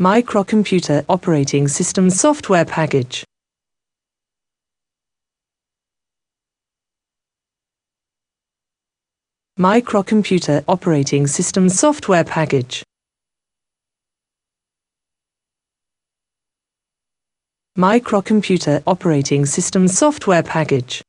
Microcomputer Operating System Software Package Microcomputer Operating System Software Package Microcomputer Operating System Software Package